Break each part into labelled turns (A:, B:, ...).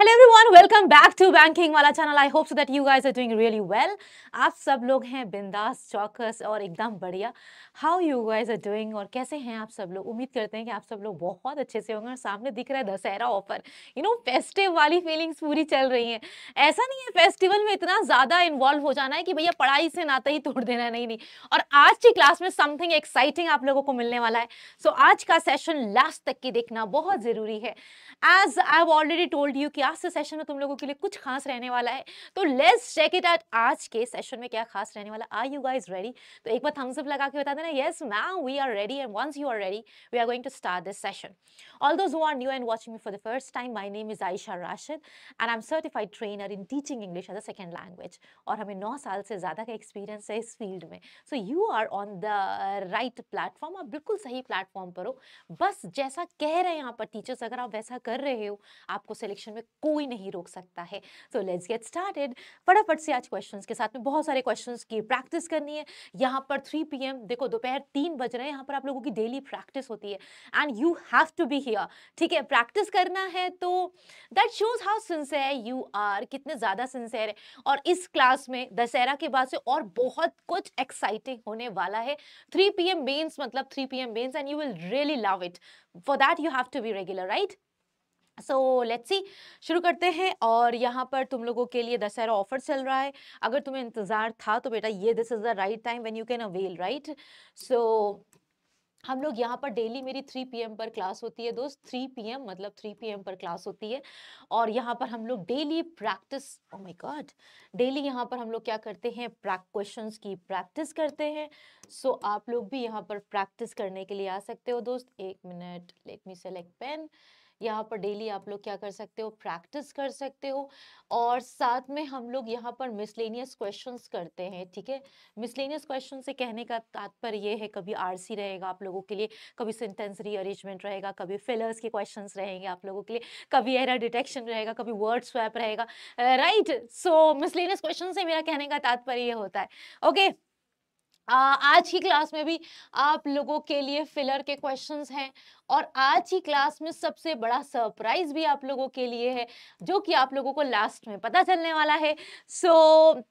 A: Hello everyone welcome back to banking वाला channel I hope so that you guys are doing really well आप सब लोग हैं बिंदास चौकस और एकदम बढ़िया how you guys are doing और कैसे हैं आप सब लोग उम्मीद करते हैं कि आप सब लोग बहुत अच्छे से होंगे और सामने दिख रहा है Dussehra offer you know festive वाली फीलिंग्स पूरी चल रही हैं ऐसा नहीं है फेस्टिवल में इतना ज़्यादा इन्वॉल्व हो जाना है कि भैया पढ़ाई से नाता ही तोड़ देना नहीं नहीं और आज की क्लास में समथिंग एक्साइटिंग आप लोगों को मिलने वाला है सो so, आज का सेशन लास्ट तक की देखना बहुत ज़रूरी है as I have already told you कि आज सेशन में तुम लोगों के लिए कुछ खास रहने वाला है तो लेट्स चेक इट आउट आज के सेशन में क्या खास रहने वाला आर यू गाइज रेडी तो एक बार थम्स अप लगा के बता देना yes ma'am we are ready and once you are ready we are going to start this session all those who are new and watching me for the first time my name is Ayesha Rashid and I am certified trainer in teaching English as a second language और हमें नौ साल से ज़्यादा का experience है इस field में so you are on the right platform आप बिल्कुल सही प्लेटफॉर्म पर हो बस जैसा कह रहे हैं यहाँ पर टीचर्स अगर आप वैसा कर रहे हो आपको सिलेक्शन में कोई नहीं रोक सकता है सो लेट्स गेट स्टार्टेड फटाफट से आज क्वेश्चंस के साथ में बहुत सारे क्वेश्चंस की प्रैक्टिस करनी है यहाँ पर 3 पीएम देखो दोपहर तीन बज रहे हैं यहाँ पर आप लोगों की डेली प्रैक्टिस होती है and you have to be here ठीक है प्रैक्टिस करना है तो that shows how sincere you are कितने ज़्यादा सिंसेयर है और इस क्लास में दशहरा के बाद से और बहुत कुछ एक्साइटिंग होने वाला है थ्री पी एम मेन्स मतलब three P M mains and you will really love it for that you have to be regular right so let's see शुरू करते हैं और यहाँ पर तुम लोगों के लिए दशहरा ऑफर चल रहा है अगर तुम्हें इंतज़ार था तो बेटा ये this is the right time when you can avail right so हम लोग यहाँ पर डेली मेरी 3 पीएम पर क्लास होती है दोस्त 3 पीएम मतलब 3 पीएम पर क्लास होती है और यहाँ पर हम लोग daily practice oh my god daily यहाँ पर हम लोग क्या करते हैं क्वेश्चंस की प्रैक्टिस करते हैं सो so, आप लोग भी यहाँ पर प्रैक्टिस करने के लिए आ सकते हो दोस्त एक minute let me select pen यहाँ पर डेली आप लोग क्या कर सकते हो प्रैक्टिस कर सकते हो और साथ में हम लोग यहाँ पर मिसलेनियस क्वेश्चंस करते हैं ठीक है मिसलेनियस क्वेश्चन से कहने का तात्पर्य ये है कभी आर रहेगा आप लोगों के लिए कभी सेंटेंस रीअरेंजमेंट रहेगा कभी फिलर्स के क्वेश्चन रहेंगे आप लोगों के लिए कभी एरा डिटेक्शन रहेगा कभी वर्ड स्वैप रहेगा राइट सो मिसलेनियस क्वेश्चन से मेरा कहने का तात्पर्य ये होता है ओके okay. आज की क्लास में भी आप लोगों के लिए फिलर के क्वेश्चंस हैं और आज ही क्लास में सबसे बड़ा सरप्राइज भी आप लोगों के लिए है जो कि आप लोगों को लास्ट में पता चलने वाला है सो so,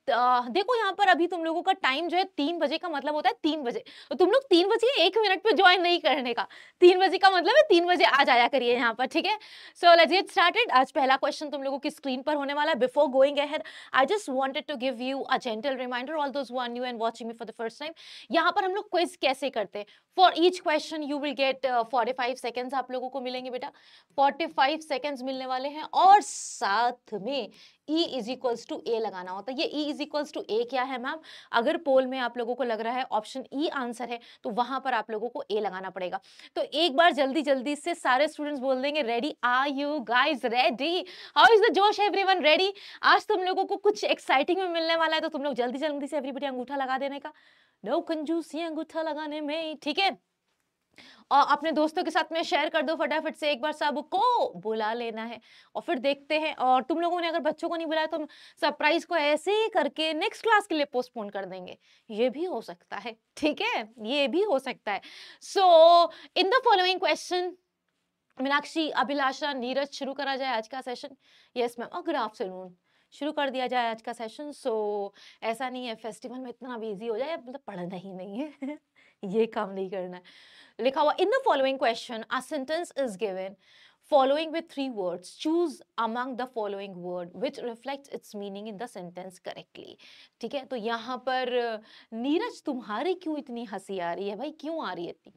A: देखो यहाँ पर अभी तुम लोगों का टाइम जो है तीन बजे का मतलब होता है तीन बजे तो तुम लोग तीन बजे एक मिनट पे ज्वाइन नहीं करने का तीन बजे का मतलब है तीन बजे आ जाया करिए यहाँ पर ठीक है सो लजेट स्टार्टेड आज पहला क्वेश्चन तुम लोगों की स्क्रीन पर होने वाला before going ahead I just wanted to give you a gentle reminder all those one you and watching me for the first time यहाँ पर हम लोग क्विज कैसे करते हैं for each question you will get for 45 seconds आप लोगों को मिलेंगे बेटा 45 फाइव सेकेंड्स मिलने वाले हैं और साथ में E is equals to A लगाना होता है ये E is equals to A क्या है मैम अगर पोल में आप लोगों को लग रहा है ऑप्शन E आंसर है तो वहां पर आप लोगों को ए लगाना पड़ेगा तो एक बार जल्दी जल्दी से सारे स्टूडेंट्स बोल देंगे ready are you guys ready how is the जोश एवरी वन रेडी आज तुम लोगों को कुछ एक्साइटिंग में मिलने वाला है तो तुम लोग जल्दी जल्दी से एवरीबडी अंगूठा लगा देने का नो कंजूसी अंगूठा लगाने में ठीक है और अपने दोस्तों के साथ में शेयर कर दो फटाफट से एक बार को बुला लेना है और फिर देखते हैं और तुम लोगों ने अगर बच्चों को नहीं बुलाया तो हम सरप्राइज को ऐसे ही करके नेक्स्ट क्लास के लिए पोस्टपोन कर देंगे ये भी हो सकता है ठीक है ये भी हो सकता है so in the following question Meenakshi Abhilasha Neeraj शुरू करा जाए आज का सेशन यस मैम अगर आप सलून शुरू कर दिया जाए आज का सेशन सो so, ऐसा नहीं है फेस्टिवल में इतना बिजी हो जाए मतलब पढ़ना ही नहीं है ये काम नहीं करना है लिखा हुआ in the following question a sentence is given following with three words choose among the following word which reflects its meaning in the sentence correctly ठीक है तो यहाँ पर नीरज तुम्हारी क्यों इतनी हंसी आ रही है भाई क्यों आ रही है इतनी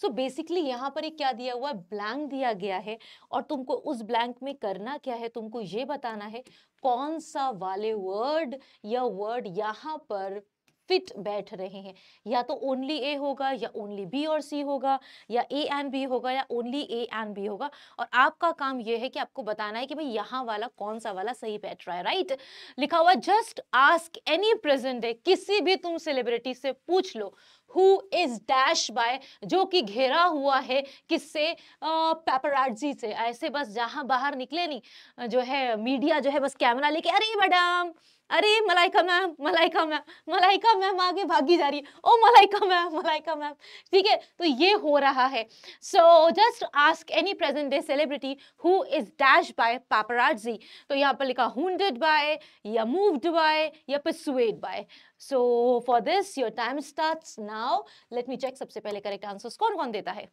A: सो बेसिकली यहाँ पर एक क्या दिया हुआ है ब्लैंक दिया गया है और तुमको उस ब्लैंक में करना क्या है तुमको ये बताना है कौन सा वाले वर्ड या वर्ड यहाँ पर फिट बैठ रहे हैं या तो ओनली ए होगा या ओनली बी और सी होगा या ए एंड बी होगा या ओनली ए एंड बी होगा और आपका काम यह है कि आपको बताना है कि भाई यहाँ वाला कौन सा वाला सही बैठ रहा है राइट लिखा हुआ जस्ट आस्क एनी प्रेजेंट है किसी भी तुम सेलिब्रिटी से पूछ लो हु इज डैश बाय जो कि घेरा हुआ है किससे पेपराजी से ऐसे बस जहाँ बाहर निकले नहीं जो है मीडिया जो है बस कैमरा लेके अरे मैडम अरे Malaika ma'am Malaika ma'am Malaika ma'am आगे भागी जा रही है ओ मलाइका मैम मलाइका मैम ठीक है तो ये हो रहा है so just ask any present day celebrity who is dash by paparazzi तो यहाँ पर लिखा हुडेड बाय या मूव्ड बाय या persuaded by so for this your time start now let me check सबसे पहले करेक्ट आंसर्स कौन कौन देता है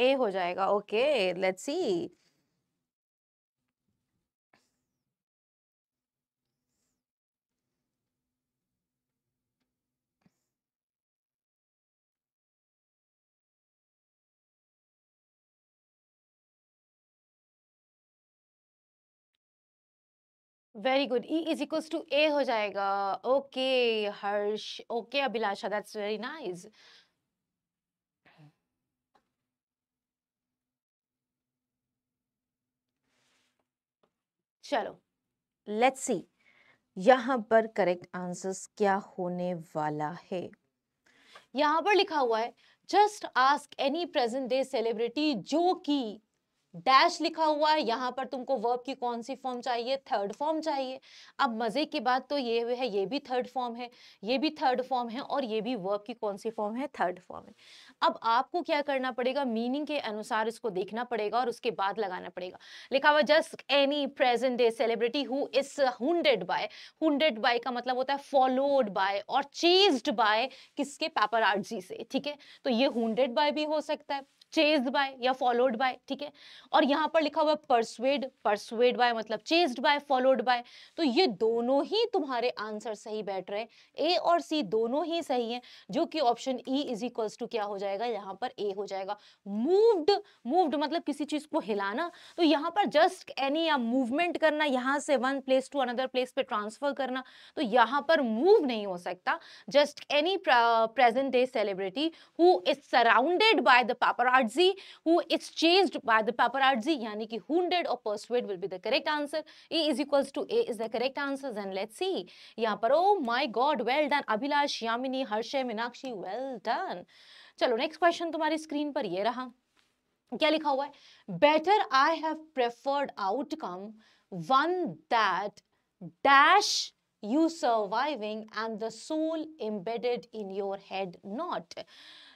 A: ए हो जाएगा okay let's see very good E is equals to A हो जाएगा okay Harsh okay Abhilasha that's very nice चलो लेट्स सी यहां पर करेक्ट आंसर्स क्या होने वाला है यहां पर लिखा हुआ है just ask any present day celebrity जो कि डैश लिखा हुआ है यहाँ पर तुमको वर्ब की कौन सी फॉर्म चाहिए थर्ड फॉर्म चाहिए अब मज़े की बात तो ये है ये भी थर्ड फॉर्म है ये भी थर्ड फॉर्म है और ये भी वर्ब की कौन सी फॉर्म है थर्ड फॉर्म है अब आपको क्या करना पड़ेगा मीनिंग के अनुसार इसको देखना पड़ेगा और उसके बाद लगाना पड़ेगा लिखा हुआ just any present day celebrity who is hooded by hooded by का मतलब होता है फॉलोड बाय और चेज्ड बाय किसके पेपर से ठीक है तो ये हुडेड बाय भी हो सकता है चेज बाय या फॉलोड बाय ठीक है और यहाँ पर लिखा हुआ है परसुएड परसुएड बाय मतलब चेज्ड बाय फॉलोड बाय तो ये दोनों ही तुम्हारे आंसर सही बैठ रहे ए और सी दोनों ही सही हैं जो कि option E is equals to क्या हो जाएगा यहाँ पर ए हो जाएगा मूव्ड मूव्ड मतलब किसी चीज को हिलाना तो यहाँ पर जस्ट एनी या मूवमेंट करना यहाँ से one place to another place पे ट्रांसफर करना तो यहाँ पर मूव नहीं हो सकता just any present day celebrity who is surrounded by the पापर paparazzi who is chased by the paparazzi yani ki wounded or pursued will be the correct answer e is equals to a is the correct answer and let's see yahan par oh my god well done abhilash yamini harshay minakshi well done chalo next question tumhari screen par ye raha क्या लिखा हुआ है better I have preferred outcome one that dash you surviving and the soul embedded in your head not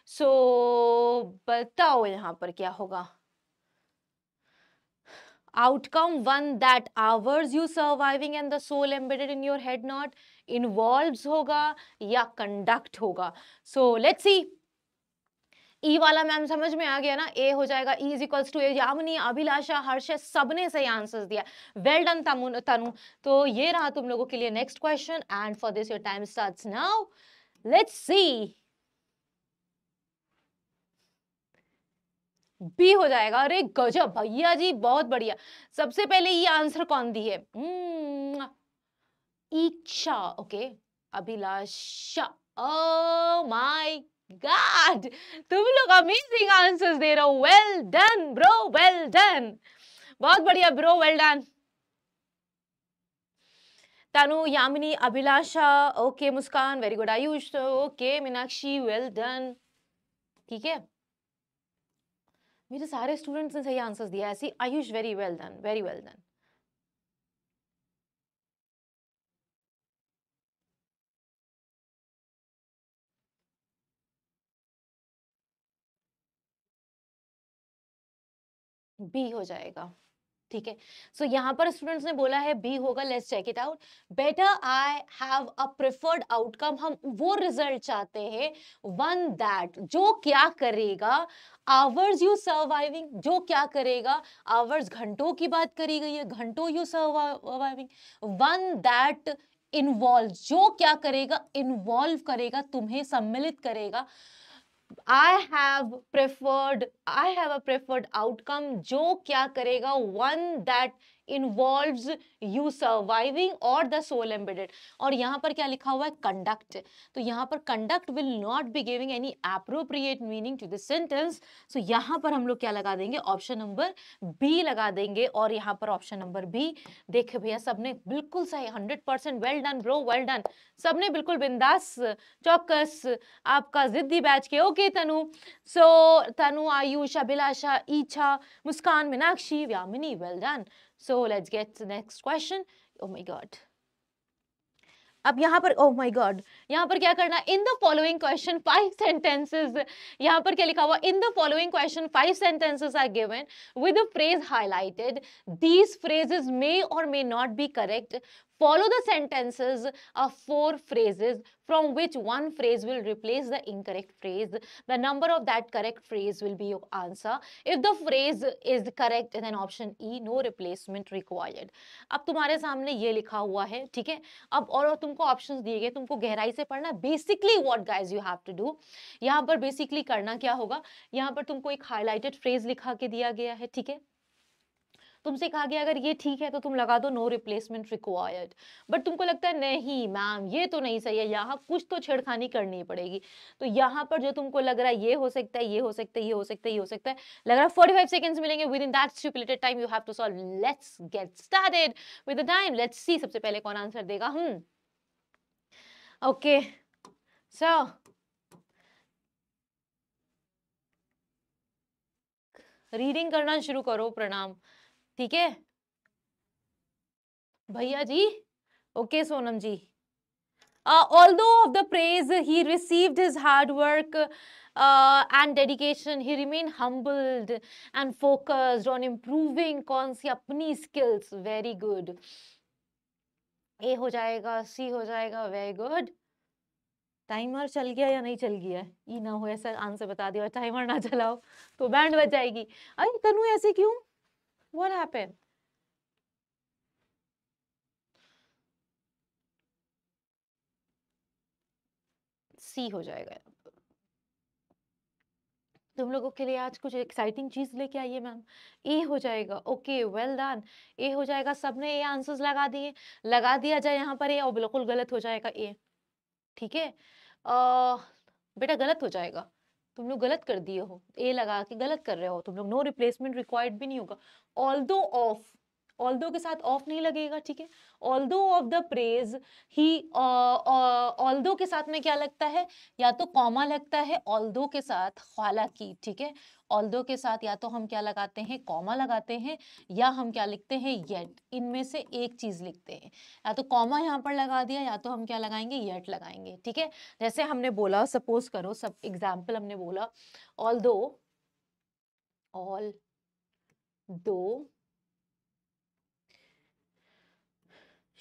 A: so so, बताओ यहां पर क्या होगा outcome one that ours you surviving and the soul embedded in your head not involve होगा या conduct होगा so let see E e वाला ma'am समझ में आ गया ना ए हो जाएगा E is equals to A Abhilasha Harsh सबने सही आंसर दिया वेल डन तमुन तनु तो ये रहा तुम लोगों के लिए next question and for this your time starts now let's see B हो जाएगा अरे गजब भैया जी बहुत बढ़िया सबसे पहले ये आंसर कौन दी है Ichha hmm, okay Abhilasha oh my God तुम लोग अमेजिंग आंसर्स दे रहे हो well done bro well done बहुत बढ़िया bro well done Tanu Yamini Abhilasha okay Muskan very good Ayush तो ओके मीनाक्षी वेल डन ठीक है मेरे सारे स्टूडेंट्स ने सही आंसर्स दिया ऐसी Ayush very well done very well done B हो जाएगा ठीक है सो यहाँ पर स्टूडेंट्स ने बोला है बी होगा let's check it out better I have a preferred outcome हम वो रिजल्ट चाहते हैं वन दैट जो क्या करेगा आवर्स यू सर्वाइविंग जो क्या करेगा आवर्स घंटों की बात करी गई है घंटों you surviving one that involve जो क्या करेगा इन्वॉल्व करेगा तुम्हें सम्मिलित करेगा I have preferred I have a preferred outcome जो क्या करेगा one that involves you surviving और द सोल एम्बेडेड और यहाँ पर क्या लिखा हुआ है कंडक्ट तो यहाँ पर conduct will not be giving any appropriate meaning to this sentence so यहाँ पर हम लोग क्या लगा देंगे ऑप्शन नंबर बी लगा देंगे और यहाँ पर ऑप्शन नंबर बी देखे भैया सबने बिल्कुल सही hundred percent well done bro well done सबने बिल्कुल बिंदास चौकस आपका जिद्दी बैच के okay Tanu so so, Tanu Ayush Abhilasha Ichha Muskan Meenakshi Yamini well done So let's get to the next question. Oh my God. अब यहाँ पर ओह माय गॉड यहाँ पर क्या करना in the following question five sentences यहाँ पर क्या लिखा हुआ in the following question five sentences are given with phrase highlighted these phrases may और may not be correct Follow the sentences of four phrases from which one phrase will replace the incorrect phrase. The number of that correct phrase will be your answer. If the phrase is correct, then option E, no replacement required. अब तुम्हारे सामने ये लिखा हुआ है ठीक है अब और तुमको options दिए गए तुमको गहराई से पढ़ना basically what guys you have to do यहाँ पर basically करना क्या होगा यहाँ पर तुमको एक highlighted phrase लिखा के दिया गया है ठीक है तुमसे कहा गया अगर ये ठीक है तो तुम लगा दो नो रिप्लेसमेंट रिक्वायर्ड बट तुमको लगता है नहीं मैम ये तो नहीं सही है यहाँ कुछ तो छेड़खानी करनी पड़ेगी तो यहाँ पर जो तुमको लग रहा है ये हो सकता है ये हो सकता है ये हो सकता है ये हो सकता है लग रहा है फोर्टी फाइव सेकेंड्स मिलेंगे within that stipulated time you have to solve let's get started with the time let's see सबसे पहले कौन आंसर देगा हम ओके सो रीडिंग करना शुरू करो प्रणाम ठीक है भैया जी okay okay, Sonam ji although of the praise he received his hard work uh, and dedication he remained humbled and focused on improving कौन सी अपनी skills very good ए हो जाएगा सी हो जाएगा वेरी गुड टाइमर चल गया या नहीं चल गया ई ना हो ऐसा आंसर बता दिया टाइमर ना चलाओ तो बैंड बच जाएगी अरे तनु ऐसे क्यों What happened? सी हो जाएगा तुम लोगों के लिए आज कुछ एक्साइटिंग चीज लेके आइए मैम ए हो जाएगा ओके वेल डन ए हो जाएगा सबने ए आंसर्स लगा दिए लगा दिया जाए यहाँ पर ए और बिल्कुल गलत हो जाएगा ए ठीक है बेटा गलत हो जाएगा तुम लोग गलत कर दिए हो ए लगा के गलत कर रहे हो तुम लोग नो रिप्लेसमेंट रिक्वायर्ड भी नहीं होगा all although of all although के साथ ऑफ नहीं लगेगा ठीक है although of the praise he although के साथ में क्या लगता है या तो कॉमा लगता है ऑल दो के साथ ख्वाला की ठीक है ऑल दो के साथ या तो हम क्या लगाते हैं कॉमा लगाते हैं या हम क्या लिखते हैं येट इनमें से एक चीज़ लिखते हैं या तो कॉमा यहाँ पर लगा दिया या तो हम क्या लगाएंगे येट लगाएंगे ठीक है जैसे हमने बोला सपोज करो सब एग्जाम्पल हमने बोला ऑल दो ऑल दो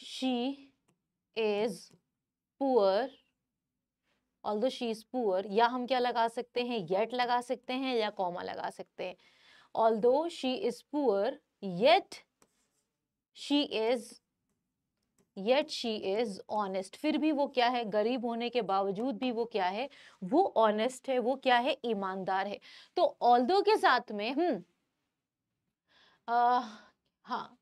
A: she is poor although she is poor या हम क्या लगा सकते हैं yet लगा सकते हैं या comma लगा सकते हैं although she is poor yet she is yet she is honest फिर भी वो क्या है गरीब होने के बावजूद भी वो क्या है वो ऑनेस्ट है वो क्या है ईमानदार है तो ऑल्दो के साथ में हम हम्म, हाँ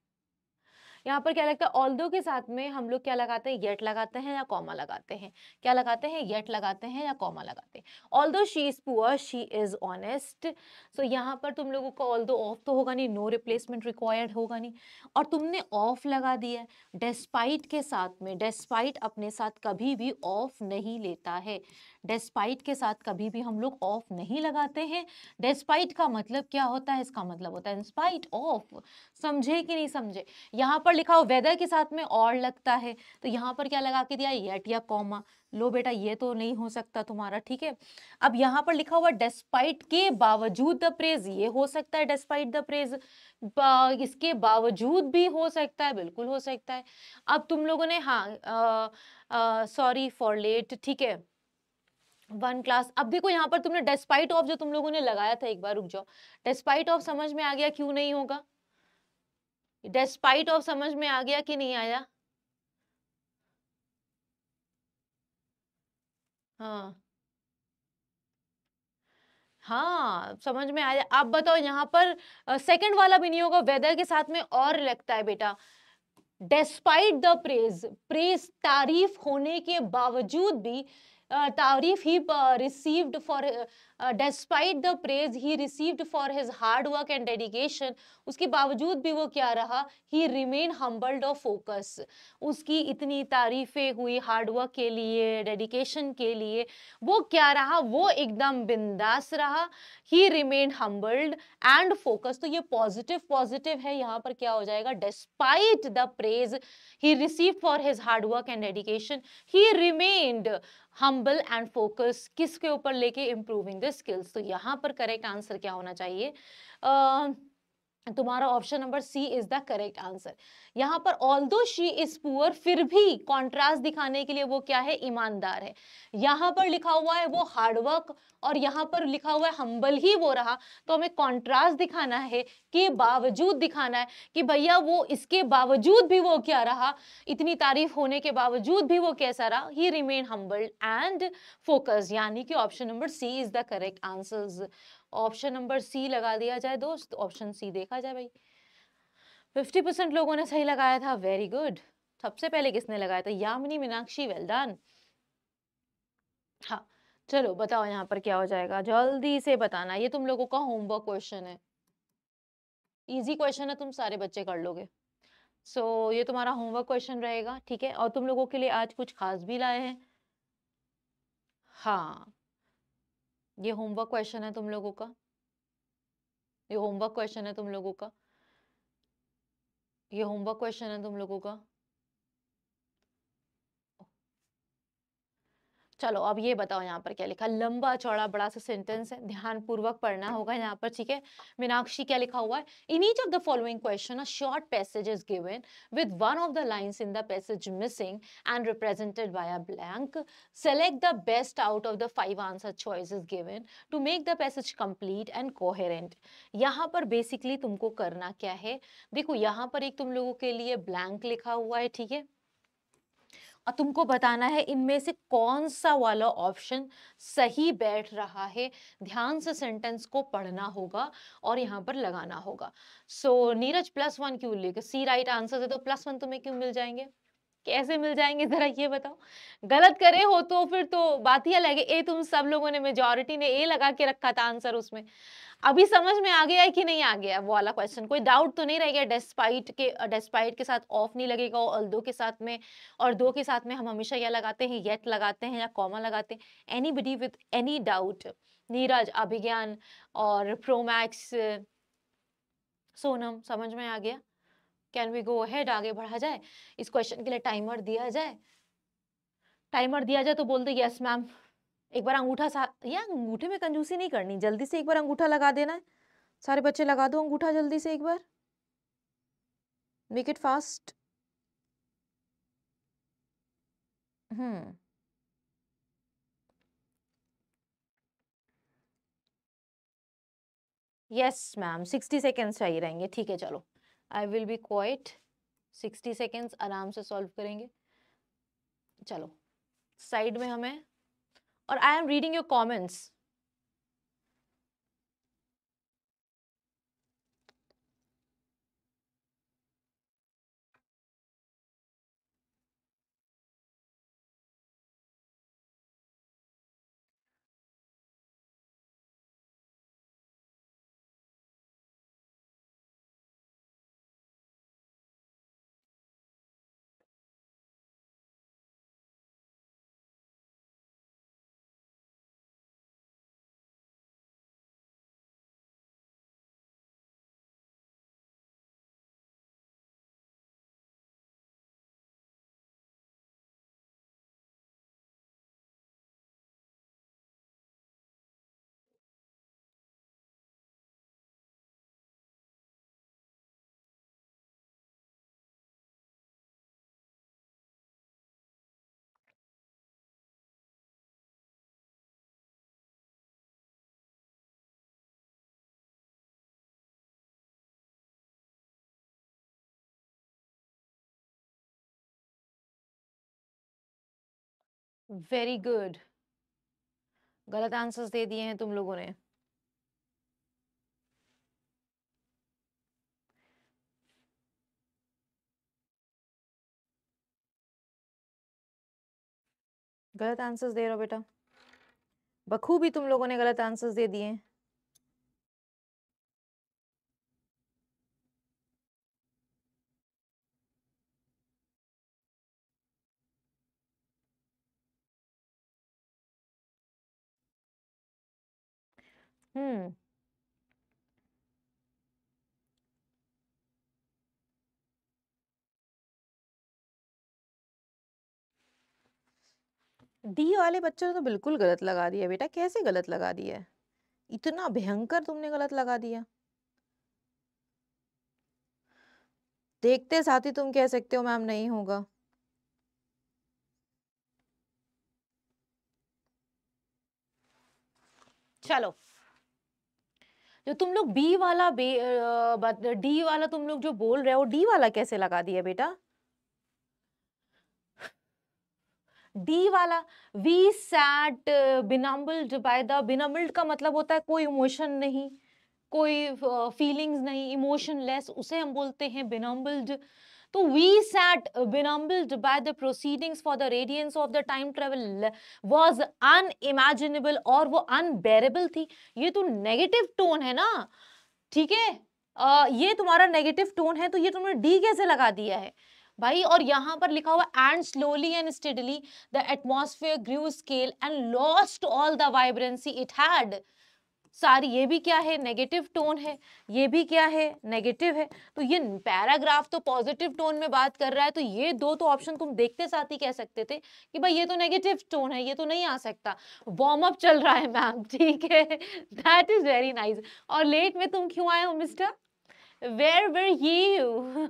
A: यहाँ पर क्या लगता है ऑल्दो के साथ में हम लोग क्या लगाते हैं येट लगाते हैं या कॉमा लगाते हैं क्या लगाते हैं येट लगाते हैं या कॉमा लगाते हैं although she is poor she is honest so यहाँ पर तुम लोगों का ऑल्दो ऑफ तो होगा नहीं नो रिप्लेसमेंट रिक्वायर्ड होगा नहीं और तुमने ऑफ लगा दिया डेस्पाइट के साथ में डेस्पाइट अपने साथ कभी भी ऑफ नहीं लेता है डेस्पाइट के साथ कभी भी हम लोग ऑफ नहीं लगाते हैं डेस्पाइट का मतलब क्या होता है इसका मतलब होता है इंस्पाइट ऑफ समझे कि नहीं समझे यहाँ पर पर लिखा हो वेदर के साथ में और लगता है तो यहाँ पर क्या लगा के दिया येट या कॉमा लो बेटा ये तो नहीं हो सकता तुम्हारा ठीक है अब यहाँ पर लिखा हुआ डेस्पाइट के बावजूद द प्रेज ये हो सकता है डेस्पाइट द प्रेज इसके बावजूद भी हो सकता है बिल्कुल हो सकता है अब तुम लोगों ने हाँ सॉरी फॉर लेट ठीक है वन क्लास अब देखो यहाँ पर तुमने डेस्पाइट ऑफ जो तुम लोगों ने लगाया था एक बार रुक जाओ डेस्पाइट ऑफ समझ में आ गया क्यों नहीं होगा डेस्पाइट ऑफ समझ में आ गया कि नहीं आया हाँ हाँ समझ में आया आप बताओ यहाँ पर सेकंड वाला भी नहीं होगा वेदर के साथ में और लगता है बेटा डेस्पाइट द प्रेज प्रेज तारीफ होने के बावजूद भी तारीफ he received for despite the praise he received for his hard work and dedication उसके बावजूद भी वो क्या रहा ही रिमेन हम्बल्ड और फोकस उसकी इतनी तारीफें हुई हार्ड वर्क के लिए डेडिकेशन के लिए वो क्या रहा वो एकदम बिंदास रहा he remain humbled and focus तो ये पॉजिटिव पॉजिटिव है यहाँ पर क्या हो जाएगा despite the praise he receive for his hard work and dedication he remained humble and focus किसके ऊपर लेके इम्प्रूविंग द स्किल्स तो यहाँ पर करेक्ट आंसर क्या होना चाहिए uh, तुम्हारा option number C is the correct answer यहाँ पर ऑल दो शी इज पुअर फिर भी कॉन्ट्रास्ट दिखाने के लिए वो क्या है ईमानदार है यहाँ पर लिखा हुआ है वो हार्डवर्क और यहाँ पर लिखा हुआ है हम्बल ही वो रहा तो हमें कॉन्ट्रास्ट दिखाना है के बावजूद दिखाना है कि भैया वो इसके बावजूद भी वो क्या रहा इतनी तारीफ होने के बावजूद भी वो कैसा रहा he remain humbled and focus यानी कि option number C is the correct answer option number C लगा दिया जाए दोस्त ऑप्शन सी देखा जाए भाई फिफ्टी परसेंट लोगों ने सही लगाया था वेरी गुड सबसे पहले किसने लगाया था यामिनी मीनाक्षी वेलदान हाँ चलो बताओ यहाँ पर क्या हो जाएगा जल्दी से बताना ये तुम लोगों का होमवर्क क्वेश्चन है इजी क्वेश्चन है तुम सारे बच्चे कर लोगे सो so, ये तुम्हारा होमवर्क क्वेश्चन रहेगा ठीक है और तुम लोगों के लिए आज कुछ खास भी लाए हैं हाँ ये होमवर्क क्वेश्चन है तुम लोगों का ये होमवर्क क्वेश्चन है तुम लोगों का ये होमवर्क क्वेश्चन है तुम लोगों का चलो अब ये बताओ यहाँ पर क्या लिखा लंबा चौड़ा बड़ा सा सेंटेंस है ध्यान पूर्वक पढ़ना हाँ। होगा यहाँ पर ठीक है मीनाक्षी क्या लिखा हुआ है in each of the following question a short passage is given with one of the lines in the passage missing and represented by a blank select the best out of the five answer choice is given to make the passage complete and coherent यहाँ पर basically तुमको करना क्या है देखो यहाँ पर एक तुम लोगों के लिए ब्लैंक लिखा हुआ है ठीक है और तुमको बताना है इनमें से कौन सा वाला ऑप्शन सही बैठ रहा है ध्यान से सेंटेंस को पढ़ना होगा और यहाँ पर लगाना होगा so so, Neeraj plus one क्यों लिखे सी राइट आंसर है तो प्लस वन तुम्हें क्यों मिल जाएंगे कैसे मिल जाएंगे जरा ये बताओ गलत करे हो तो फिर तो बात ही अलग है ए तुम सब लोगों ने मेजोरिटी ने ए लगा के रखा था आंसर उसमें अभी समझ में आ गया है कि नहीं आ गया वो वाला क्वेश्चन कोई डाउट तो नहीं रह गया डेस्पाइट के डेस्पाइट के साथ ऑफ नहीं लगेगा और दो के साथ में और दो के साथ में हम हमेशा यह लगाते हैं येट लगाते हैं या कॉमा लगाते हैं anybody with any doubt Neeraj Abhigyan और प्रोमैक्स सोनम समझ में आ गया कैन वी गो अहेड आगे बढ़ा जाए इस क्वेश्चन के लिए टाइमर दिया जाए टाइमर दिया जाए तो बोल दो यस मैम एक बार अंगूठा सा या अंगूठे में कंजूसी नहीं करनी जल्दी से एक बार अंगूठा लगा देना है सारे बच्चे लगा दो अंगूठा जल्दी से एक बार make it fast hmm yes ma'am sixty seconds चाहिए रहेंगे ठीक है चलो I will be quite sixty seconds आराम से सॉल्व करेंगे चलो साइड में हमें और I am reading your comments very good गलत आंसर्स दे दिए हैं तुम लोगों ने गलत आंसर्स दे रहे हो बेटा बखूबी तुम लोगों ने गलत आंसर्स दे दिए हैं हम्म hmm. डी वाले बच्चों ने तो बिल्कुल गलत लगा दिया बेटा कैसे गलत लगा दिया इतना भयंकर तुमने गलत लगा दिया देखते साथ ही तुम कह सकते हो मैम नहीं होगा चलो जो तुम लोग बी वाला बे डी वाला तुम लोग जो बोल रहे हो डी वाला कैसे लगा दिया बेटा डी वाला we sat benumbed by the benumbed का मतलब होता है कोई इमोशन नहीं कोई फीलिंग्स नहीं इमोशनलेस उसे हम बोलते हैं बिनम्बल्ड तो we sat benumbed by the proceedings for the radiance of the time travel was unimaginable और वो अनबेरेबल थी ये तो नेगेटिव टोन है ना ठीक है ये तुम्हारा नेगेटिव टोन है तो ये तुमने डी कैसे लगा दिया है भाई और यहाँ पर लिखा हुआ and slowly and steadily the atmosphere grew stale and lost all the vibrancy it had सारी ये भी क्या है नेगेटिव टोन है ये भी क्या है नेगेटिव है तो ये पैराग्राफ तो पॉजिटिव टोन में बात कर रहा है तो ये दो तो ऑप्शन तुम देखते साथ ही कह सकते थे कि भाई ये तो नेगेटिव टोन है ये तो नहीं आ सकता वार्म अप चल रहा है मैम ठीक है दैट इज वेरी नाइस और लेट में तुम क्यों आए हो मिस्टर वेर वेर यू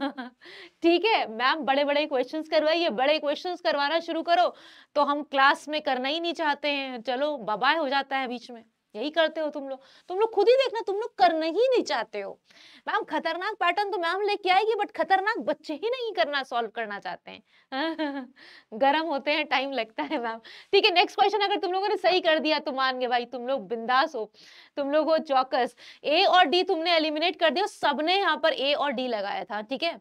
A: ठीक है मैम बड़े बड़े क्वेश्चन करवाइए बड़े क्वेश्चन करवाना शुरू करो तो हम क्लास में करना ही नहीं चाहते हैं चलो बबाई हो जाता है बीच में यही करते हो तुम लोग तुम लोग खुद ही देखना तुम लोग करना ही नहीं चाहते हो मैम खतरनाक पैटर्न तो मैम लेके आएगी बट खतरनाक बच्चे ही नहीं करना सॉल्व करना चाहते हैं गर्म होते हैं टाइम लगता है मैम ठीक है नेक्स्ट क्वेश्चन अगर तुम लोगों ने सही कर दिया तो मान गए भाई तुम लोग बिंदास हो तुम लोग हो चौकस ए और डी तुमने एलिमिनेट कर दिया सबने यहाँ पर ए और डी लगाया था ठीक है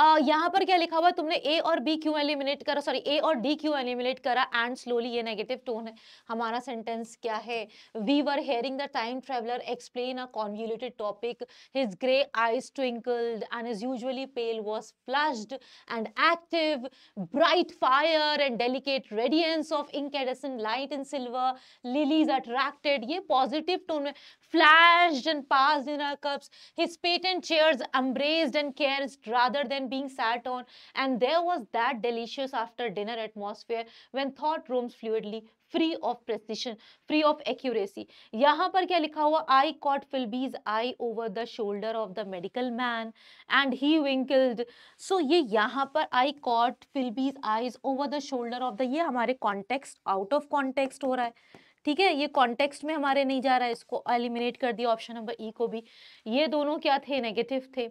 A: यहाँ पर क्या लिखा हुआ तुमने ए और बी क्यों एलिमिनेट करा सॉरी ए और डी क्यों एलिमिनेट करा एंड स्लोली ये नेगेटिव टोन है हमारा सेंटेंस क्या है we were hearing the time traveller explain a convoluted topic his grey eyes twinkled and is usually pale was flushed and active bright fire and delicate radiance of incandescent light in silver lilies attracted ये positive tone है flash and pass in cups his patent chairs embraced and caressed rather than being sat on and there was that delicious after dinner atmosphere when thought roams fluidly free of precision free of accuracy यहाँ पर क्या लिखा हुआ I caught Filby's eye over the shoulder of the medical man and he winked so ये यहाँ पर I caught Filby's eyes over the shoulder of the ये हमारे कॉन्टेक्स्ट आउट ऑफ कॉन्टेक्स्ट हो रहा है ठीक है ये कॉन्टेक्स्ट में हमारे नहीं जा रहा है इसको एलिमिनेट कर दिया ऑप्शन नंबर ई को भी ये दोनों क्या थे नेगेटिव थे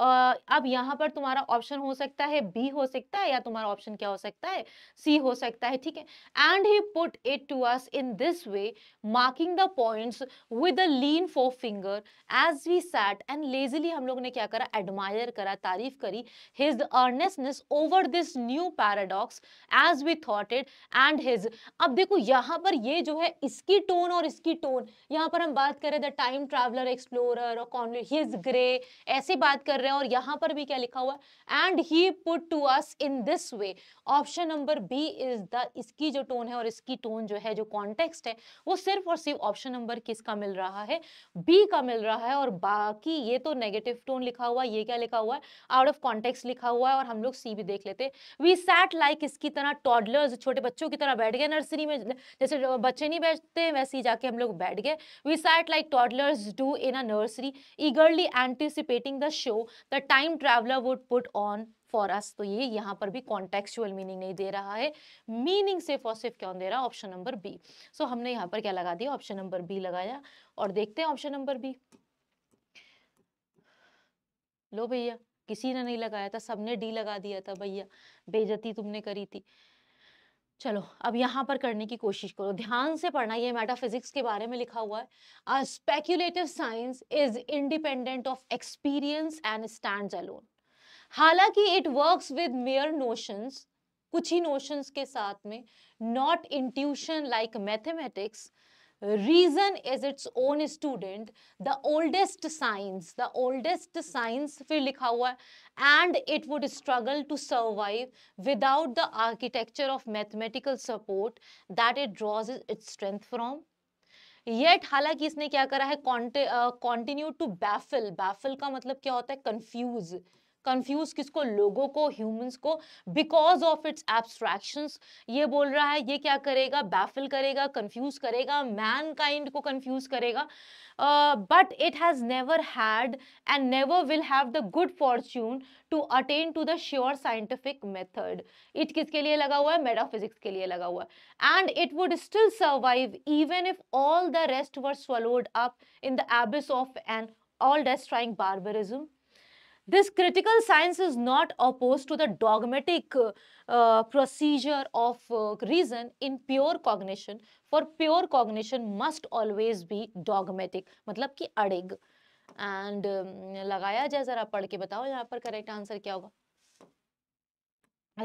A: अब यहाँ पर तुम्हारा ऑप्शन हो सकता है बी हो सकता है या तुम्हारा ऑप्शन क्या हो सकता है सी हो सकता है ठीक है and he put it to us in this way marking the points with a lean forefinger as we sat and lazily हम लोग ने क्या करा एडमायर करा तारीफ करी his earnestness over this new paradox as we thought it and his अब देखो यहाँ पर ये जो है इसकी टोन और इसकी टोन यहाँ पर हम बात करें द टाइम ट्रेवलर एक्सप्लोर और कॉन्वे हिज ग्रे ऐसे बात कर रहे रहे हैं और यहां पर भी क्या लिखा हुआ है and he put to us in this way option number B is the इसकी जो टोन है और इसकी टोन जो है जो कॉन्टेक्स्ट है वो सिर्फ और सिर्फ ऑप्शन नंबर किसका मिल रहा है बी का मिल रहा है और बाकी ये तो नेगेटिव टोन लिखा हुआ है ये क्या लिखा हुआ है आउट ऑफ कॉन्टेक्स्ट लिखा हुआ है और हम लोग सी भी देख लेते वी सैट लाइक इसकी तरह टॉडलर्स छोटे बच्चों की तरह बैठ गए नर्सरी में जैसे बच्चे नहीं बैठते वैसे ही जाके हम लोग बैठ गए we sat like toddlers do in a nursery eagerly anticipating the show the time traveller would put on for us तो ये यहाँ पर भी कॉन्टेक्चुअल मीनिंग नहीं दे रहा है मीनिंग सिर्फ और सिर्फ क्यों दे रहा है ऑप्शन नंबर बी सो हमने यहाँ पर क्या लगा दिया ऑप्शन नंबर बी लगाया और देखते हैं ऑप्शन नंबर बी लो भैया किसी ने नहीं लगाया था सबने डी लगा दिया था भैया बेजती तुमने करी थी चलो अब यहाँ पर करने की कोशिश करो ध्यान से पढ़ना ये मेटाफिजिक्स के बारे में लिखा हुआ है speculative science is independent of experience and stand alone हालांकि it works with mere notions कुछ ही नोशंस के साथ में not intuition like mathematics reason is its own student the oldest science the oldest science फिर लिखा हुआ है and it would struggle to survive without the architecture of mathematical support that it draws its strength from yet हालांकि इसने क्या करा है continue to बैफिल बैफिल का मतलब क्या होता है कंफ्यूज कंफ्यूज किसको लोगों को ह्यूमंस को बिकॉज ऑफ इट्स एब्स्ट्रैक्शंस ये बोल रहा है ये क्या करेगा बैफिल करेगा कंफ्यूज करेगा मैनकाइंड को कंफ्यूज करेगा but it has never had and never will have the good fortune to attain to the sure scientific method it किसके लिए लगा हुआ है मेटाफिजिक्स के लिए लगा हुआ है and it would still survive even if all the rest were swallowed up in the abyss of an all destroying barbarism This critical science is not opposed to the dogmatic uh, procedure of uh, reason in pure cognition. For pure cognition must always be dogmatic. मतलब कि अड़िग and um, लगाया जाए ज़रा पढ़ के बताओ यहाँ पर करेक्ट आंसर क्या होगा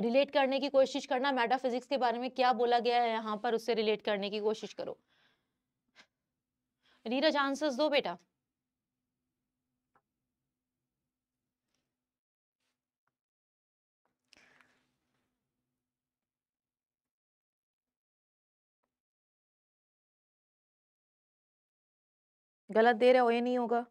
A: रिलेट करने की कोशिश करना मेटाफिजिक्स के बारे में क्या बोला गया है यहाँ पर उससे रिलेट करने की कोशिश करो नीरज आंसर्स दो बेटा गलत दे रहे हो ये नहीं होगा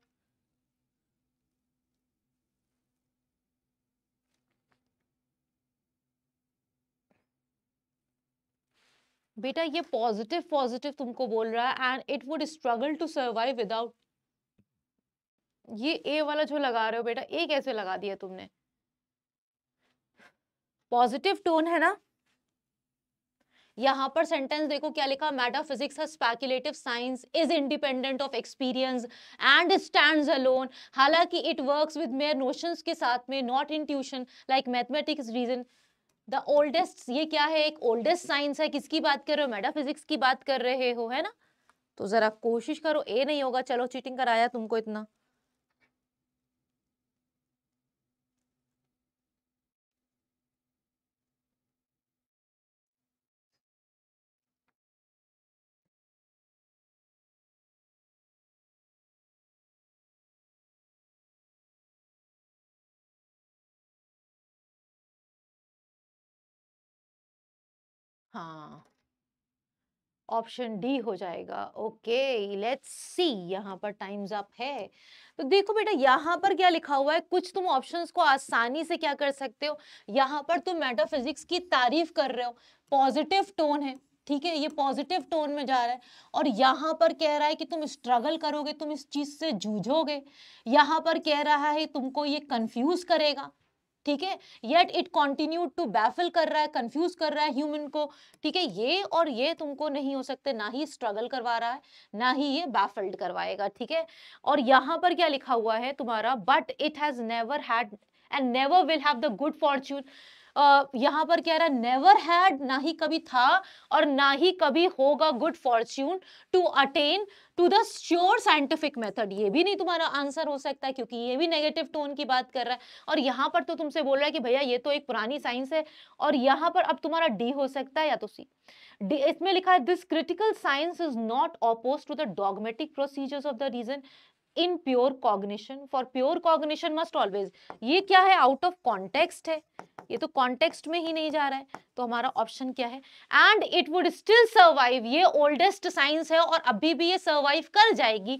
A: बेटा ये पॉजिटिव पॉजिटिव तुमको बोल रहा है and it would struggle to survive without ये ए वाला जो लगा रहे हो बेटा ए कैसे लगा दिया तुमने पॉजिटिव टोन है ना यहाँ पर सेंटेंस देखो क्या लिखा मेटाफिजिक्स है speculative science is independent of experience and stand alone हालांकि it works with mere notions के साथ में not intuition like mathematics reason the oldest ये क्या है एक ओल्डेस्ट साइंस है किसकी बात कर रहे हो मेटाफिजिक्स की बात कर रहे हो है ना तो ज़रा कोशिश करो ए नहीं होगा चलो चीटिंग कराया तुमको इतना हाँ ऑप्शन डी हो जाएगा ओके लेट्स सी यहाँ पर टाइम्स अप है तो देखो बेटा यहाँ पर क्या लिखा हुआ है कुछ तुम ऑप्शंस को आसानी से क्या कर सकते हो यहाँ पर तुम मेटाफिजिक्स की तारीफ कर रहे हो पॉजिटिव टोन है ठीक है ये पॉजिटिव टोन में जा रहा है और यहाँ पर कह रहा है कि तुम स्ट्रगल करोगे तुम इस चीज़ से जूझोगे यहाँ पर कह रहा है तुमको ये कंफ्यूज करेगा ठीक है yet it continue to baffle कर रहा है कंफ्यूज कर रहा है ह्यूमन को ठीक है ये और ये तुमको नहीं हो सकते ना ही स्ट्रगल करवा रहा है ना ही ये बैफल्ड करवाएगा ठीक है और यहाँ पर क्या लिखा हुआ है तुम्हारा but it has never had and never will have the good fortune यहाँ पर कह रहा है नेवर हैड ना ही कभी था और ना ही कभी होगा good fortune to attain to the sure scientific method ये भी नहीं तुम्हारा आंसर हो सकता है क्योंकि ये भी नेगेटिव टोन की बात कर रहा है और यहाँ पर तो तुमसे बोल रहा है कि भैया ये तो एक पुरानी साइंस है और यहाँ पर अब तुम्हारा डी हो सकता है या तो सी इसमें लिखा है this critical science is not oppose to the dogmatic procedures of the reason in pure cognition for pure cognition must always ये क्या है आउट ऑफ कॉन्टेक्स्ट है ये तो कॉन्टेक्स्ट में ही नहीं जा रहा है तो हमारा ऑप्शन क्या है and it would still survive ये ओल्डेस्ट साइंस है और अभी भी ये सर्वाइव कर जाएगी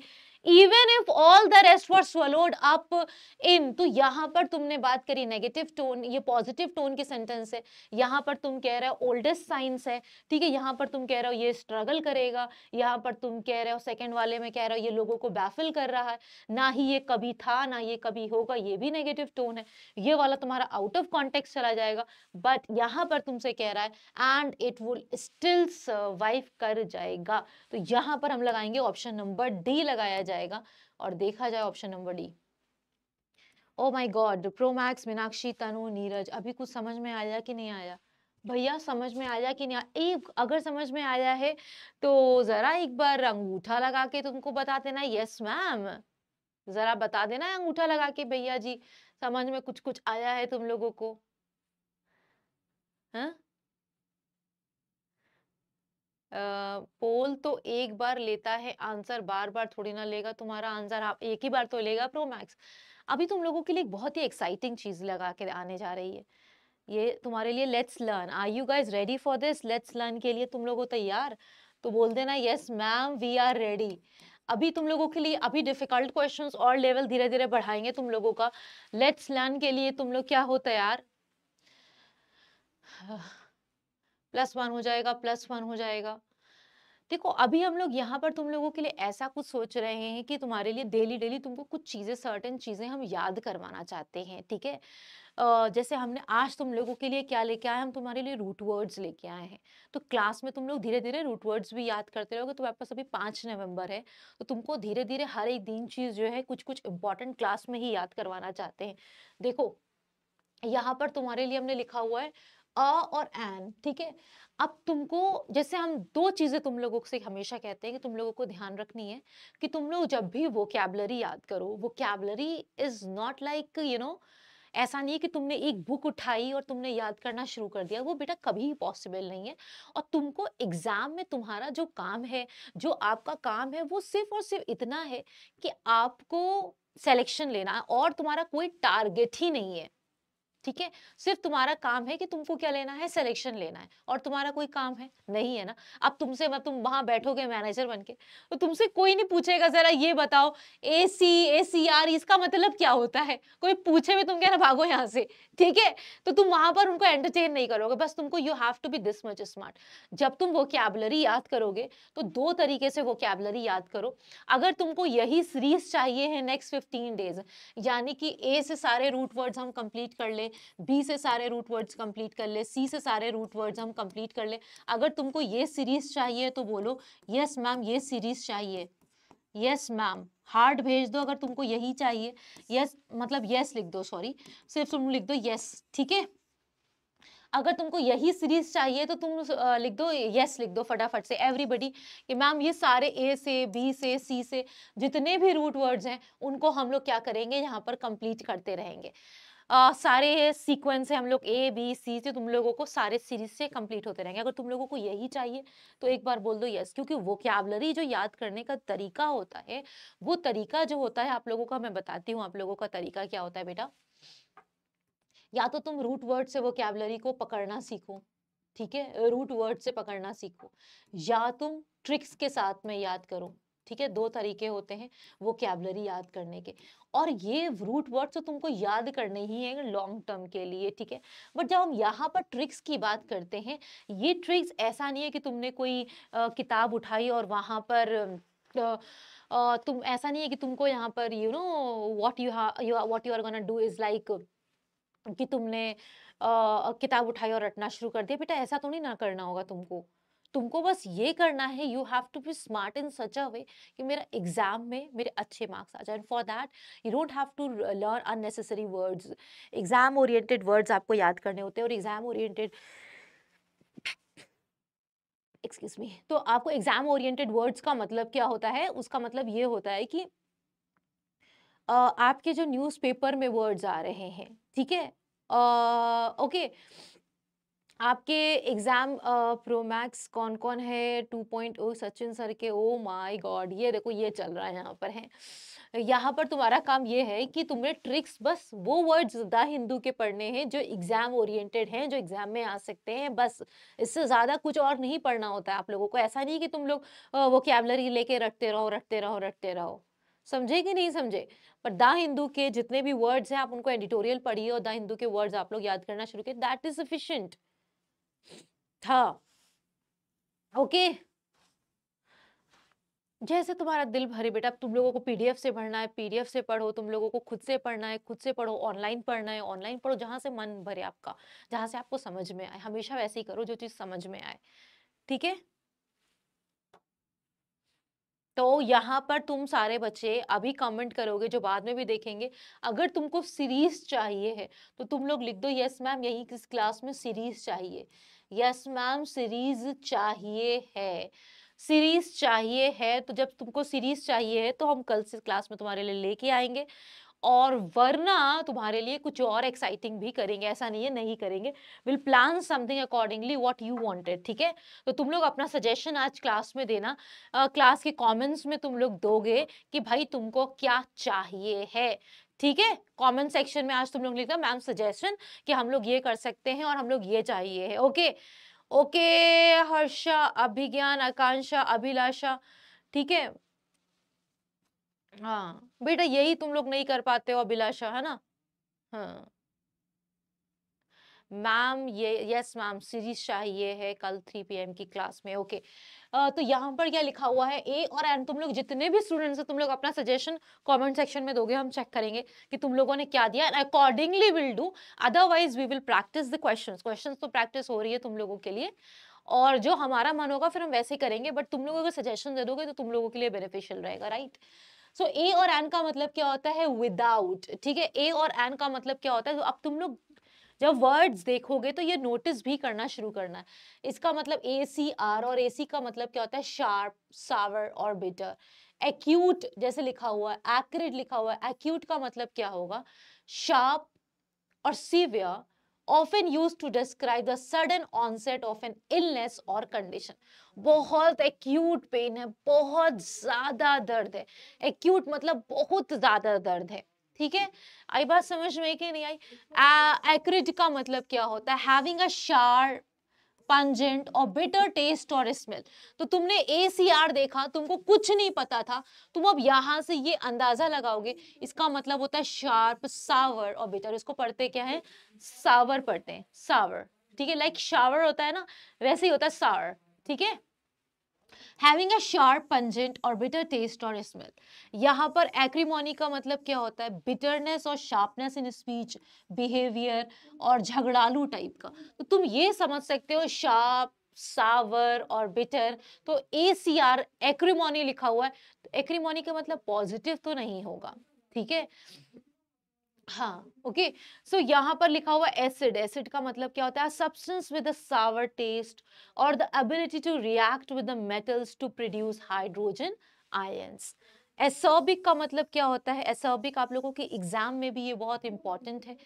A: even if all the rest were swallowed up in तो यहाँ पर तुमने बात करी नेगेटिव टोन ये पॉजिटिव टोन के सेंटेंस है यहाँ पर तुम कह रहे हो ओल्डेस्ट साइंस है ठीक है यहाँ पर तुम कह रहे हो ये स्ट्रगल करेगा यहाँ पर तुम कह रहे हो सेकेंड वाले में कह रहे हो ये लोगों को बैफिल कर रहा है ना ही ये कभी था ना ये कभी होगा ये भी नेगेटिव टोन है ये वाला तुम्हारा आउट ऑफ कॉन्टेक्ट चला जाएगा बट यहाँ पर तुमसे कह रहा है and it would still survive कर जाएगा तो यहाँ पर हम लगाएंगे ऑप्शन नंबर डी लगाया जाए जाएगा और देखा जाए option number D oh my God Promax Meenakshi Tanu Neeraj अभी कुछ समझ में आया कि नहीं आया भैया समझ में आया कि नहीं एक अगर समझ में आया है तो ज़रा एक बार अंगूठा लगा के तुमको बता देना यस मैम ज़रा बता देना अंगूठा लगा के भैया जी समझ में कुछ कुछ आया है तुम लोगों को हा? पोल तो एक बार लेता है आंसर बार बार थोड़ी ना लेगा तुम्हारा आंसर आप एक ही बार तो लेगा प्रो मैक्स अभी तुम लोगों के लिए बहुत ही एक्साइटिंग चीज़ लगा के आने जा रही है ये तुम्हारे लिए let's learn are you guys ready for this let's learn के लिए तुम लोगों तैयार तो बोल देना yes ma'am we are ready अभी तुम लोगों के लिए अभी डिफिकल्ट क्वेश्चन और लेवल धीरे धीरे बढ़ाएंगे तुम लोगों का लेट्स लर्न के लिए तुम लोग क्या हो तैयार प्लस वन हो जाएगा प्लस वन हो जाएगा देखो अभी हम लोग यहाँ पर तुम लोगों के लिए ऐसा कुछ सोच रहे हैं कि तुम्हारे लिए डेली डेली तुमको कुछ चीज़ें सर्टेन चीज़ें हम याद करवाना चाहते हैं ठीक है जैसे हमने आज तुम लोगों के लिए क्या लेके आए हम तुम्हारे लिए रूट वर्ड्स लेके आए हैं तो क्लास में तुम लोग धीरे धीरे रूट वर्ड्स भी याद करते रहोगे तुम्हारे तो पास अभी पाँच नवंबर है तो तुमको धीरे धीरे हर एक दिन चीज़ जो है कुछ कुछ इंपॉर्टेंट क्लास में ही याद करवाना चाहते हैं देखो यहाँ पर तुम्हारे लिए हमने लिखा हुआ है अ और एन ठीक है अब तुमको जैसे हम दो चीज़ें तुम लोगों से हमेशा कहते हैं कि तुम लोगों को ध्यान रखनी है कि तुम लोग जब भी कैबलरी याद करो vocabulary is not like you know ऐसा नहीं है कि तुमने एक बुक उठाई और तुमने याद करना शुरू कर दिया वो बेटा कभी पॉसिबल नहीं है और तुमको एग्ज़ाम में तुम्हारा जो काम है जो आपका काम है वो सिर्फ और सिर्फ इतना है कि आपको सेलेक्शन लेना और तुम्हारा कोई टारगेट ही नहीं है ठीक है सिर्फ तुम्हारा काम है कि तुमको क्या लेना है सिलेक्शन लेना है और तुम्हारा कोई काम है नहीं है ना अब तुमसे मतलब तुम वहां बैठोगे मैनेजर बन के तो तुमसे कोई नहीं पूछेगा जरा ये बताओ ए सी ए सी आर इसका मतलब क्या होता है कोई पूछे भी तुम क्या ना भागो यहाँ से ठीक है तो तुम वहां पर उनको एंटरटेन नहीं करोगे बस तुमको you have to be this much smart जब तुम वो कैबलरी याद करोगे तो दो तरीके से वो कैबलरी याद करो अगर तुमको यही सीरीज चाहिए है नेक्स्ट फिफ्टीन डेज यानी कि ए से सारे रूट वर्ड हम कंप्लीट कर ले बी से सारे रूट वर्ड्स कंप्लीट कर ले सी से सारे रूट वर्ड्स हम कंप्लीट कर ले अगर तुमको ये सीरीज चाहिए तो बोलो यस मैम ये सीरीज चाहिए यस मैम हार्ड भेज दो अगर तुमको यही चाहिए यस मतलब यस लिख दो सॉरी सिर्फ तुम लिख दो यस ठीक है अगर तुमको यही सीरीज चाहिए तो तुम लिख दो यस लिख दो फटाफट से एवरीबडी कि मैम ये सारे ए से बी से सी से जितने भी रूट वर्ड्स हैं उनको हम लोग क्या करेंगे यहाँ पर कंप्लीट करते रहेंगे आ, सारे सीक्वेंस है हम लोग ए बी सी से तुम लोगों को सारे सीरीज से कंप्लीट होते रहेंगे अगर तुम लोगों को यही चाहिए तो एक बार बोल दो यस क्योंकि कैबलरी जो याद करने का तरीका होता है वो तरीका जो होता है आप लोगों का मैं बताती हूँ आप लोगों का तरीका क्या होता है बेटा या तो तुम रूट वर्ड से वो कैबलरी को पकड़ना सीखो ठीक है रूट वर्ड से पकड़ना सीखो या तुम ट्रिक्स के साथ में याद करो ठीक है दो तरीके होते हैं वो कैबलरी याद करने के और ये रूट वर्ड्स तो तुमको याद करने ही हैं लॉन्ग टर्म के लिए ठीक है बट जब हम यहाँ पर ट्रिक्स की बात करते हैं ये ट्रिक्स ऐसा नहीं है कि तुमने कोई आ, किताब उठाई और वहाँ पर आ, आ, तुम ऐसा नहीं है कि तुमको यहाँ पर you know what you you what you are gonna do is like कि तुमने आ, किताब उठाई और रटना शुरू कर दिया बेटा ऐसा तो नहीं ना करना होगा तुमको तुमको बस ये करना है you have to be smart in such a way कि मेरा एग्जाम में मेरे अच्छे मार्क्स आ जाए and for that you don't have to learn unnecessary words exam oriented words आपको याद करने होते हैं और एग्जाम ओरिएंटेड एक्सक्यूज मी तो आपको एग्जाम ओरिएंटेड वर्ड्स का मतलब क्या होता है उसका मतलब ये होता है कि आपके जो न्यूज़पेपर में वर्ड्स आ रहे हैं ठीक है ओके uh, okay. आपके एग्जाम प्रो मैक्स कौन कौन है 2.0 सचिन सर के ओ माय गॉड ये देखो ये चल रहा है यहाँ पर है यहाँ पर तुम्हारा काम ये है कि तुम्हें ट्रिक्स बस वो वर्ड्स द हिंदू के पढ़ने हैं जो एग्जाम ओरिएंटेड हैं जो एग्जाम में आ सकते हैं बस इससे ज़्यादा कुछ और नहीं पढ़ना होता है आप लोगों को ऐसा नहीं कि तुम लोग वो कैबलरी लेके रटते रहो रटते रहो रटते रहो समझे कि नहीं समझे पर द हिंदू के जितने भी वर्ड्स हैं आप उनको एडिटोरियल पढ़िए और द हिंदू के वर्ड्स आप लोग याद करना शुरू किए दैट इज सफिशियंट था ओके जैसे तुम्हारा दिल भरे बेटा तुम लोगों को पीडीएफ से भरना है पीडीएफ से पढ़ो तुम लोगों को खुद से पढ़ना है खुद से पढ़ो ऑनलाइन पढ़ना है ऑनलाइन पढ़ो जहां से मन भरे आपका जहां से आपको समझ में आए हमेशा वैसे ही करो जो चीज़ समझ में आए ठीक है तो यहाँ पर तुम सारे बच्चे अभी कमेंट करोगे जो बाद में भी देखेंगे अगर तुमको सीरीज चाहिए है तो तुम लोग लिख दो यस मैम यही किस क्लास में सीरीज चाहिए यस मैम सीरीज चाहिए है सीरीज चाहिए है तो जब तुमको सीरीज चाहिए है तो हम कल से क्लास में तुम्हारे लिए लेके आएंगे और वरना तुम्हारे लिए कुछ और एक्साइटिंग भी करेंगे ऐसा नहीं है नहीं करेंगे will plan something accordingly what you wanted ठीक है तो तुम लोग अपना सजेशन आज क्लास में देना क्लास uh, के कमेंट्स में तुम लोग दोगे कि भाई तुमको क्या चाहिए है ठीक है कमेंट सेक्शन में आज तुम लोग लिखना मैम सजेशन कि हम लोग ये कर सकते हैं और हम लोग ये चाहिए है ओके ओके हर्षा अभिज्ञान आकांक्षा अभिलाषा ठीक है हाँ बेटा यही तुम लोग नहीं कर पाते हो अभिलाषा है ना हाँ मैम ये यस मैम सीरीज चाहिए है कल थ्री पीएम की क्लास में ओके okay. uh, तो यहाँ पर क्या लिखा हुआ है ए और एन तुम लोग जितने भी स्टूडेंट्स हैं तुम लोग अपना सजेशन कमेंट सेक्शन में दोगे हम चेक करेंगे कि तुम लोगों ने क्या दिया and accordingly will do otherwise we will practice the question question तो प्रैक्टिस हो रही है तुम लोगों के लिए और जो हमारा मन होगा फिर हम वैसे ही करेंगे बट तुम लोग अगर सजेशन दे दोगे तो तुम लोगों के लिए बेनिफिशियल रहेगा राइट सो ए और एन का मतलब क्या होता है विदाउट ठीक है ए और एन का मतलब क्या होता है तो अब तुम लोग जब वर्ड्स देखोगे तो ये नोटिस भी करना शुरू करना है इसका मतलब ए सी आर और ए सी का मतलब क्या होता है शार्प सावर और बिटर एक्यूट जैसे लिखा हुआ है एक्रेट लिखा हुआ है एक्यूट का मतलब क्या होगा शार्प और severe often used to describe the sudden onset of an illness और कंडीशन बहुत एक्यूट पेन है बहुत ज़्यादा दर्द है एक्यूट मतलब बहुत ज़्यादा दर्द है ठीक है आई बात समझ में कि नहीं आई एक्रिड का मतलब क्या होता है हैविंग अ शार्प पंजेंट और बिटर टेस्ट और स्मेल तो तुमने ए सी आर देखा तुमको कुछ नहीं पता था तुम अब यहाँ से ये अंदाजा लगाओगे इसका मतलब होता है शार्प सावर और बिटर इसको पढ़ते क्या है सावर पढ़ते हैं सावर ठीक है लाइक शावर होता है ना वैसे ही होता है सावर ठीक है हैविंग अ शार्प पंजेंट और बिटर टेस्ट और स्मेल यहाँ पर एक्रीमोनी का मतलब क्या होता है बिटरनेस और शार्पनेस इन स्पीच बिहेवियर और झगड़ालू टाइप का तो तुम ये समझ सकते हो शार्प सावर और बिटर तो ए सी आर एक्रीमोनी लिखा हुआ है तो एक्रीमोनी का मतलब पॉजिटिव तो नहीं होगा ठीक है हाँ ओके okay. सो so, यहाँ पर लिखा हुआ एसिड एसिड का मतलब क्या होता है substance with a sour taste और the ability to react with the metals to produce hydrogen ions एसोबिक का मतलब क्या होता है एसोबिक आप लोगों के एग्जाम में भी ये बहुत इंपॉर्टेंट है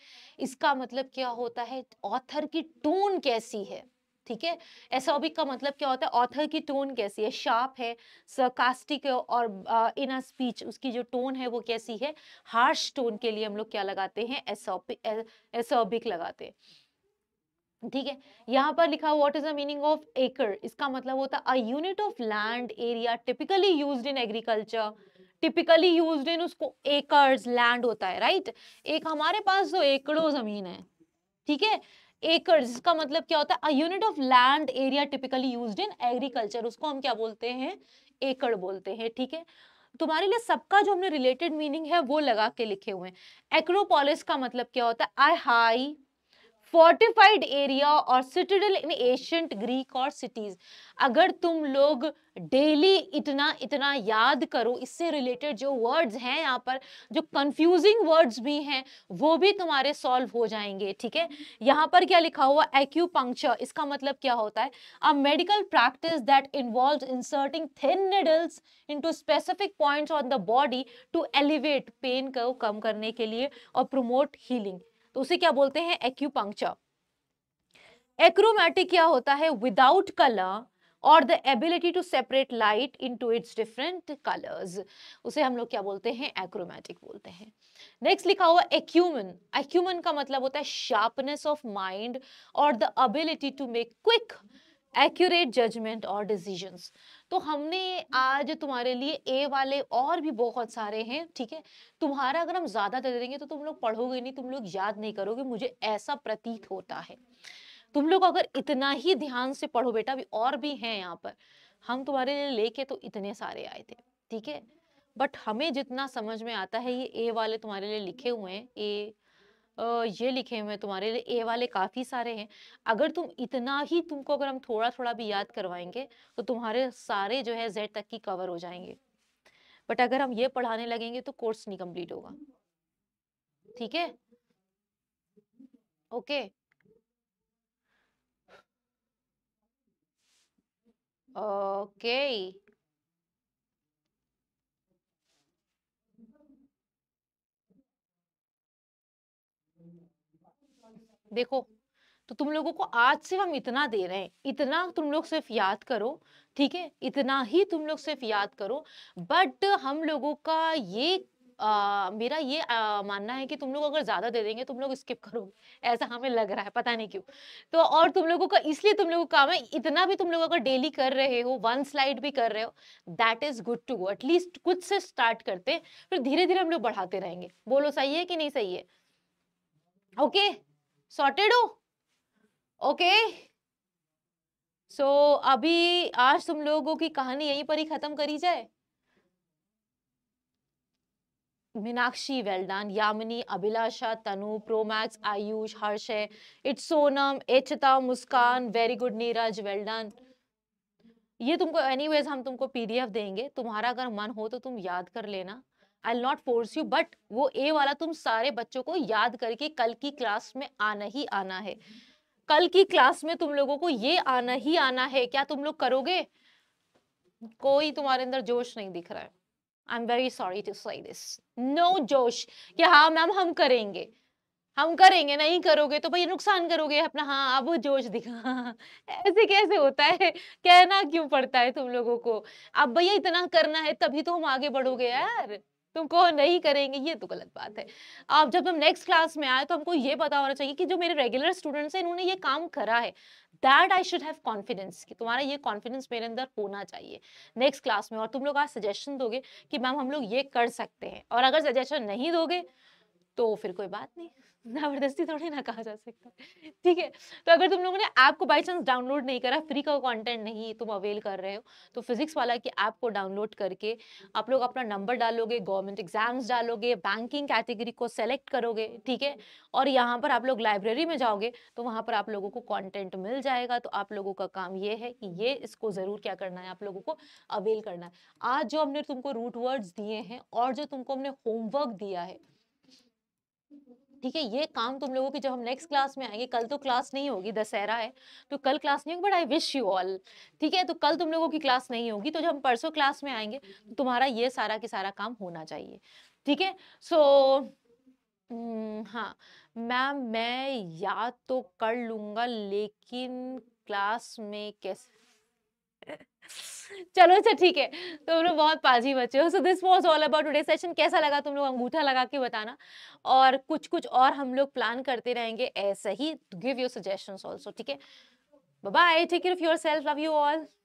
A: इसका मतलब क्या होता है ऑथर की टोन कैसी है ठीक है एसोबिक का मतलब क्या होता है ऑथर की टोन कैसी है शार्प है सकास्टिक और इन अ स्पीच उसकी जो टोन है वो कैसी है हार्श टोन के लिए हम लोग क्या लगाते हैं एसोबिक लगाते हैं ठीक है यहाँ पर लिखा what is the meaning of acre इसका मतलब होता है a unit of land area typically used in agriculture typically used in उसको एकर्स लैंड होता है राइट एक हमारे पास जो तो एकड़ों जमीन है ठीक है एकर्स का मतलब क्या होता है unit of land area typically use in agriculture उसको हम क्या बोलते हैं एकड़ बोलते हैं ठीक है तुम्हारे लिए सबका जो हमने रिलेटेड मीनिंग है वो लगा के लिखे हुए हैं एक्रोपोलिस का मतलब क्या होता है आई हाई फोर्टिफाइड एरिया और सिटेडल इन एशियंट ग्रीक और सिटीज अगर तुम लोग डेली इतना इतना याद करो इससे रिलेटेड जो वर्ड्स हैं यहाँ पर जो कंफ्यूजिंग वर्ड्स भी हैं वो भी तुम्हारे सॉल्व हो जाएंगे ठीक है यहाँ पर क्या लिखा हुआ एक्यूपंक्चर इसका मतलब क्या होता है a medical practice that involve inserting thin needles into specific points on the body to elevate pain को कम करने के लिए और प्रमोट हीलिंग तो उसे क्या बोलते हैं एक्यूपंक्चर एक्रोमैटिक क्या होता है विदाउट कलर और the ability to separate light into its different colours उसे हम लोग क्या बोलते हैं एक्रोमैटिक बोलते हैं नेक्स्ट लिखा हुआ एक्यूमन एक्यूमन का मतलब होता है शार्पनेस ऑफ माइंड और the ability to make quick accurate judgment और डिसीजंस तो हमने आज तुम्हारे लिए ए वाले और भी बहुत सारे हैं ठीक है तुम्हारा अगर हम ज़्यादा दे देंगे तो तुम लोग पढ़ोगे नहीं तुम लोग याद नहीं करोगे मुझे ऐसा प्रतीत होता है तुम लोग अगर इतना ही ध्यान से पढ़ो बेटा अभी और भी हैं यहाँ पर हम तुम्हारे लिए लेके तो इतने सारे आए थे ठीक है बट हमें जितना समझ में आता है ये ए वाले तुम्हारे लिए लिखे हुए हैं ए ये लिखे हुए तुम्हारे लिए ए वाले काफ़ी सारे हैं अगर तुम इतना ही तुमको अगर हम थोड़ा थोड़ा भी याद करवाएंगे तो तुम्हारे सारे जो है जेड तक की कवर हो जाएंगे बट अगर हम ये पढ़ाने लगेंगे तो कोर्स नहीं कम्प्लीट होगा ठीक है ओके ओके देखो तो तुम लोगों को आज से हम इतना दे रहे हैं इतना तुम लोग सिर्फ याद करो ठीक है इतना ही तुम लोग सिर्फ याद करो बट हम लोगों का ये आ, मेरा ये आ, मानना है कि तुम लोग अगर ज्यादा दे देंगे तुम लोग स्किप करोगे ऐसा हमें लग रहा है पता नहीं क्यों तो और तुम लोगों का इसलिए तुम लोगों का काम है इतना भी तुम लोग अगर डेली कर रहे हो वन स्लाइड भी कर रहे हो that is good to go at least कुछ से स्टार्ट करते फिर धीरे धीरे हम लोग बढ़ाते रहेंगे बोलो सही है कि नहीं सही है ओके okay? सॉर्टेड हो ओके सो अभी आज तुम लोगों की कहानी यहीं पर ही खत्म करी जाए मीनाक्षी वेल्डान यामिनी अभिलाषा तनु प्रोमैक्स आयुष हर्ष इट्स सोनम एचता Muskan very good Neeraj well done ये तुमको एनीवेज हम तुमको पीडीएफ देंगे तुम्हारा अगर मन हो तो तुम याद कर लेना I not force you but वो ए वाला तुम सारे बच्चों को याद करके कल की क्लास में आना ही आना है कल की क्लास में तुम लोगों को ये आना ही आना है क्या तुम लोग करोगे कोई तुम्हारे अंदर जोश नहीं दिख रहा है I am very sorry to see this no जोश कि हाँ मैम हम करेंगे हम करेंगे नहीं करोगे तो भाई नुकसान करोगे अपना हाँ अब जोश दिखा ऐसे कैसे होता है कहना क्यों पड़ता है तुम लोगों को अब भैया इतना करना है तभी तो हम आगे बढ़ोगे यार तुमको नहीं करेंगे ये तो गलत बात है अब जब हम नेक्स्ट क्लास में आए तो हमको ये पता होना चाहिए कि जो मेरे रेगुलर स्टूडेंट्स हैं इन्होंने ये काम करा है that I should have confidence कि तुम्हारा ये कॉन्फिडेंस मेरे अंदर होना चाहिए नेक्स्ट क्लास में और तुम लोग आज सजेशन दोगे कि मैम हम लोग ये कर सकते हैं और अगर सजेशन नहीं दोगे तो फिर कोई बात नहीं जबरदस्ती थोड़ी ना कहा जा सकता ठीक है तो अगर तुम लोगों ने ऐप को बाई चांस डाउनलोड नहीं करा फ्री का कंटेंट नहीं तुम अवेल कर रहे हो तो फिजिक्स वाला की ऐप को डाउनलोड करके आप लोग अपना नंबर डालोगे गवर्नमेंट एग्जाम्स डालोगे बैंकिंग कैटेगरी को सेलेक्ट करोगे ठीक है और यहाँ पर आप लोग लाइब्रेरी में जाओगे तो वहाँ पर आप लोगों को कॉन्टेंट मिल जाएगा तो आप लोगों का काम ये है कि ये इसको ज़रूर क्या करना है आप लोगों को अवेल करना है आज जो हमने तुमको रूट वर्ड्स दिए हैं और जो तुमको हमने होमवर्क दिया है ठीक है ये काम तुम लोगों की जब हम नेक्स्ट क्लास में आएंगे कल तो क्लास नहीं होगी दशहरा है तो कल क्लास नहीं होगी but I wish you all ठीक है तो कल तुम लोगों की क्लास नहीं होगी तो जब हम परसों क्लास में आएंगे तो तुम्हारा ये सारा के सारा काम होना चाहिए ठीक है सो हम्म, हाँ मैम मैं याद तो कर लूंगा लेकिन क्लास में कैसे चलो अच्छा ठीक है तुम लोग बहुत पाजी बचे हो so this was all about today session कैसा लगा तुम लोग अंगूठा लगा के बताना और कुछ कुछ और हम लोग प्लान करते रहेंगे ऐसे ही गिव योर सजेशन ऑल्सो ठीक है bye take care of yourself love you all